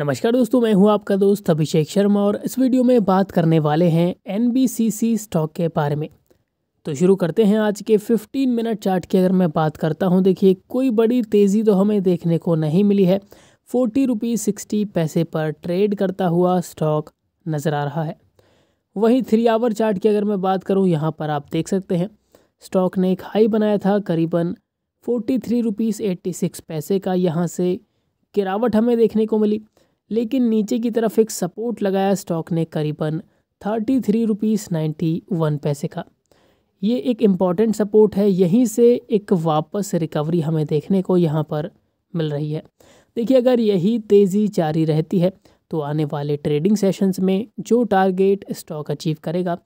नमस्कार दोस्तों मैं हूं आपका दोस्त अभिषेक शर्मा और इस वीडियो में बात करने वाले हैं एन स्टॉक के बारे में तो शुरू करते हैं आज के 15 मिनट चार्ट की अगर मैं बात करता हूं देखिए कोई बड़ी तेज़ी तो हमें देखने को नहीं मिली है फोर्टी रुपीज़ सिक्सटी पैसे पर ट्रेड करता हुआ स्टॉक नज़र आ रहा है वहीं थ्री आवर चार्ट की अगर मैं बात करूँ यहाँ पर आप देख सकते हैं स्टॉक ने एक हाई बनाया था करीबन forty three rupees eighty six पैसे का यहाँ से गिरावट हमें देखने को मिली लेकिन नीचे की तरफ एक सपोर्ट लगाया स्टॉक ने करीबन thirty three rupees ninety one पैसे का ये एक इम्पॉर्टेंट सपोर्ट है यहीं से एक वापस रिकवरी हमें देखने को यहाँ पर मिल रही है देखिए अगर यही तेज़ी जारी रहती है तो आने वाले ट्रेडिंग सेशंस में जो टारगेट स्टॉक अचीव करेगा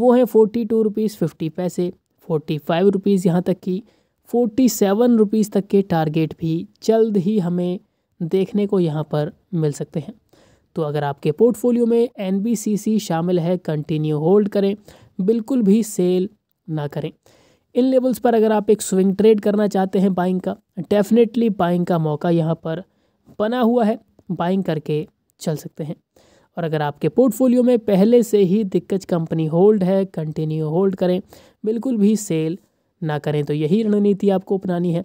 वो है फोर्टी टू रुपीज़ फिफ्टी पैसे फोर्टी फाइव रुपीज़ यहाँ तक कि फोर्टी सेवन रुपीज़ तक के टारगेट भी जल्द ही हमें देखने को यहाँ पर मिल सकते हैं तो अगर आपके पोर्टफोलियो में एन शामिल है कंटिन्यू होल्ड करें बिल्कुल भी सेल ना करें इन लेवल्स पर अगर आप एक स्विंग ट्रेड करना चाहते हैं बाइंग का डेफिनेटली बाइंग का मौका यहाँ पर बना हुआ है बाइंग करके चल सकते हैं और अगर आपके पोर्टफोलियो में पहले से ही दिग्गज कंपनी होल्ड है कंटिन्यू होल्ड करें बिल्कुल भी सेल ना करें तो यही रणनीति आपको अपनानी है